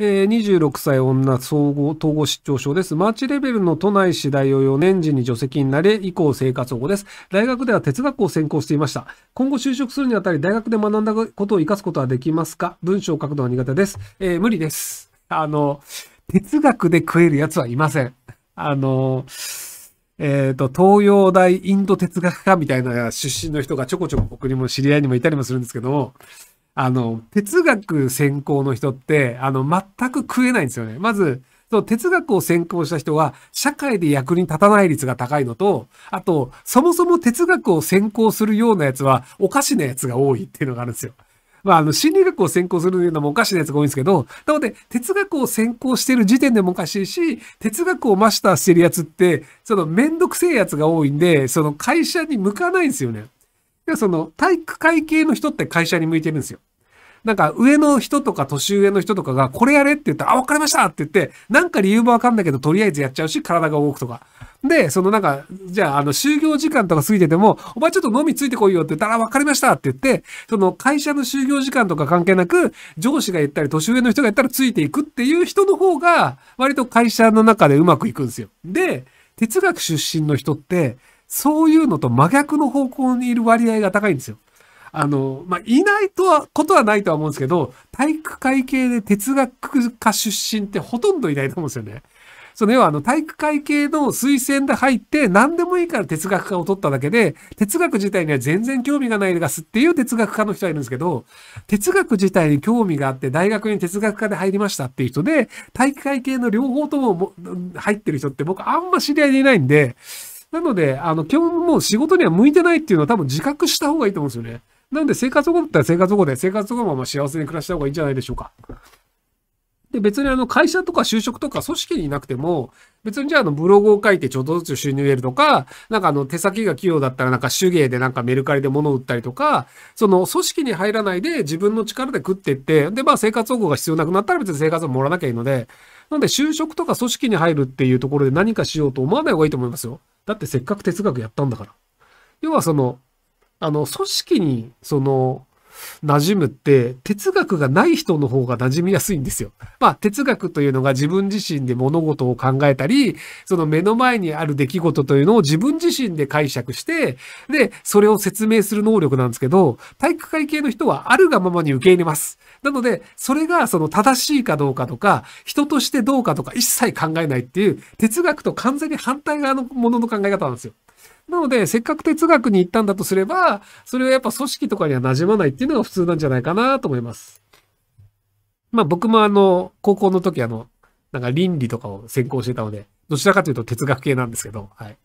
えー、26歳女総合、統合失調症です。町レベルの都内市大を4年時に除籍になれ、以降生活保護です。大学では哲学を専攻していました。今後就職するにあたり、大学で学んだことを活かすことはできますか文章を書くのは苦手です。えー、無理です。あの、哲学で食えるやつはいません。あの、えっ、ー、と、東洋大インド哲学家みたいな出身の人がちょこちょこ僕にも知り合いにもいたりもするんですけども、あの、哲学専攻の人って、あの、全く食えないんですよね。まず、その哲学を専攻した人は、社会で役に立たない率が高いのと、あと、そもそも哲学を専攻するようなやつは、おかしなやつが多いっていうのがあるんですよ。まあ、あの、心理学を専攻するのもおかしなやつが多いんですけど、なので、哲学を専攻してる時点でもおかしいし、哲学をマスターしてるやつって、その、めんどくせえやつが多いんで、その、会社に向かないんですよね。で、その、体育会系の人って会社に向いてるんですよ。なんか上の人とか年上の人とかが、これやれって言ったら、あ、わかりましたって言って、なんか理由もわかんないけど、とりあえずやっちゃうし、体が動くとか。で、そのなんか、じゃあ、あの、就業時間とか過ぎてても、お前ちょっと飲みついてこいよって言ったら、わかりましたって言って、その会社の就業時間とか関係なく、上司が言ったり、年上の人が言ったらついていくっていう人の方が、割と会社の中でうまくいくんですよ。で、哲学出身の人って、そういうのと真逆の方向にいる割合が高いんですよ。あの、まあ、いないとは、ことはないとは思うんですけど、体育会系で哲学科出身ってほとんどいないと思うんですよね。その要はあの体育会系の推薦で入って何でもいいから哲学科を取っただけで、哲学自体には全然興味がないですっていう哲学科の人はいるんですけど、哲学自体に興味があって大学に哲学科で入りましたっていう人で、体育会系の両方とも入ってる人って僕あんま知り合いでいないんで、なので、あの、基本もう仕事には向いてないっていうのは多分自覚した方がいいと思うんですよね。なので生活保護だったら生活保護で、生活保護もまま幸せに暮らした方がいいんじゃないでしょうか。で、別にあの会社とか就職とか組織にいなくても、別にじゃああのブログを書いてちょっとずつ収入を得るとか、なんかあの手先が器用だったらなんか手芸でなんかメルカリで物を売ったりとか、その組織に入らないで自分の力で食っていって、でまあ生活保護が必要なくなったら別に生活をもらわなきゃいいので、なので就職とか組織に入るっていうところで何かしようと思わない方がいいと思いますよ。だってせっかく哲学やったんだから。要はそのあの、組織に、その、馴染むって、哲学がない人の方が馴染みやすいんですよ。まあ、哲学というのが自分自身で物事を考えたり、その目の前にある出来事というのを自分自身で解釈して、で、それを説明する能力なんですけど、体育会系の人はあるがままに受け入れます。なので、それがその正しいかどうかとか、人としてどうかとか一切考えないっていう、哲学と完全に反対側のものの考え方なんですよ。なので、せっかく哲学に行ったんだとすれば、それはやっぱ組織とかには馴染まないっていうのが普通なんじゃないかなと思います。まあ僕もあの、高校の時あの、なんか倫理とかを専攻してたので、どちらかというと哲学系なんですけど、はい。